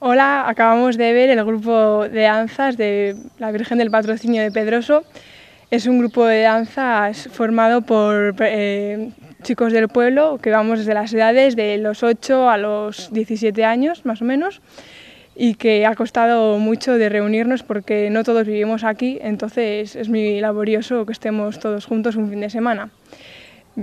Hola, acabamos de ver el grupo de danzas de la Virgen del Patrocinio de Pedroso. Es un grupo de danzas formado por eh, chicos del pueblo que vamos desde las edades de los 8 a los 17 años, más o menos, y que ha costado mucho de reunirnos porque no todos vivimos aquí, entonces es muy laborioso que estemos todos juntos un fin de semana.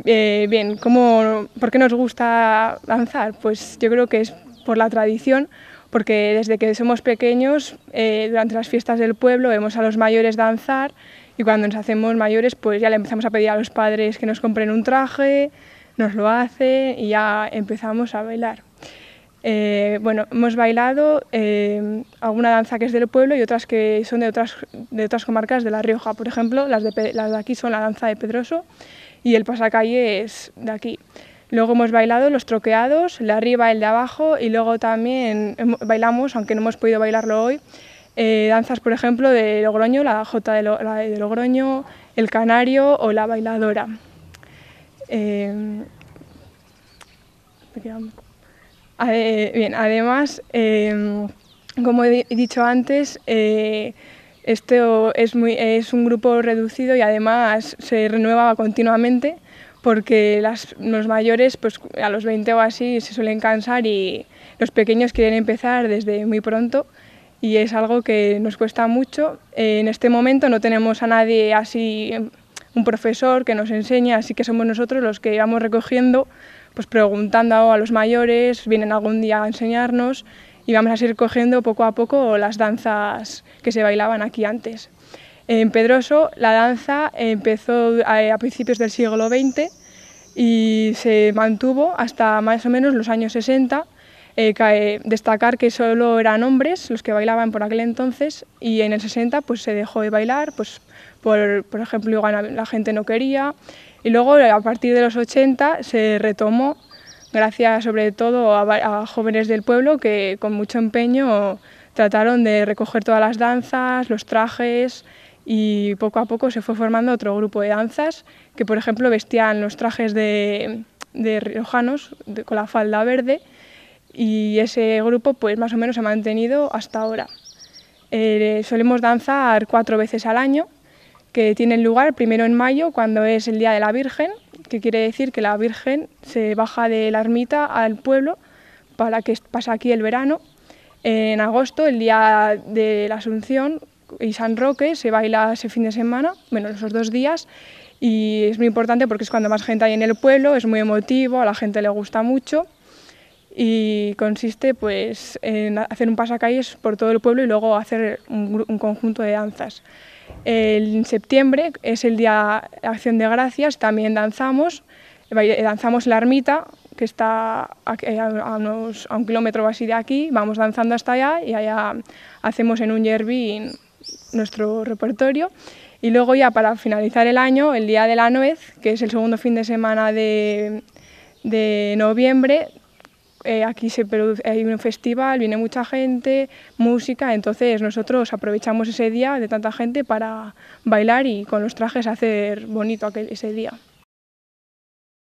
Eh, bien, ¿por qué nos gusta danzar? Pues yo creo que es por la tradición, porque desde que somos pequeños, eh, durante las fiestas del pueblo, vemos a los mayores danzar y cuando nos hacemos mayores, pues ya le empezamos a pedir a los padres que nos compren un traje, nos lo hacen y ya empezamos a bailar. Eh, bueno, hemos bailado eh, alguna danza que es del pueblo y otras que son de otras, de otras comarcas de La Rioja. Por ejemplo, las de, las de aquí son la danza de Pedroso y el pasacalle es de aquí. Luego hemos bailado los troqueados, el de arriba, el de abajo, y luego también bailamos, aunque no hemos podido bailarlo hoy, eh, danzas, por ejemplo, de Logroño, la Jota e de, Logroño, el Canario o la Bailadora. Eh, bien, además, em, como he dicho antes, eh, esto es, muy, es un grupo reducido y además se renueva continuamente porque los mayores pues a los 20 o así se suelen cansar y los pequeños quieren empezar desde muy pronto y es algo que nos cuesta mucho. En este momento no tenemos a nadie así, un profesor que nos enseñe, así que somos nosotros los que vamos recogiendo, pues preguntando a los mayores, vienen algún día a enseñarnos y vamos a ir cogiendo poco a poco las danzas que se bailaban aquí antes. En Pedroso la danza empezó eh, a principios del siglo XX y se mantuvo hasta más o menos los años 60. Eh, destacar que solo eran hombres los que bailaban por aquel entonces y en el 60 pues, se dejó de bailar, pues, por, por ejemplo la gente no quería y luego eh, a partir de los 80 se retomó gracias sobre todo a, a jóvenes del pueblo que con mucho empeño trataron de recoger todas las danzas, los trajes y poco a poco se fue formando otro grupo de danzas que, por ejemplo, vestían los trajes de, riojanos con la falda verde y ese grupo pues más o menos se ha mantenido hasta ahora. Eh, solemos danzar cuatro veces al año, que tienen lugar primero en mayo, cuando es el Día de la Virgen, que quiere decir que la Virgen se baja de la ermita al pueblo para que pase aquí el verano. En agosto, el Día de la Asunción, y San Roque se baila ese fin de semana, bueno, esos dos días, y es muy importante porque es cuando más gente hay en el pueblo, es muy emotivo, a la gente le gusta mucho y consiste pues en hacer un pasacalles por todo el pueblo y luego hacer un, conjunto de danzas. En septiembre es el día de Acción de Gracias, también danzamos, danzamos la ermita que está a, un kilómetro o así de aquí, vamos danzando hasta allá y allá hacemos en un yerbín nuestro repertorio. Y luego ya para finalizar el año, el día de la nuez, que es el segundo fin de semana de, noviembre, eh, aquí se hay un festival, viene mucha gente, música, entonces nosotros aprovechamos ese día de tanta gente para bailar y con los trajes hacer bonito ese día.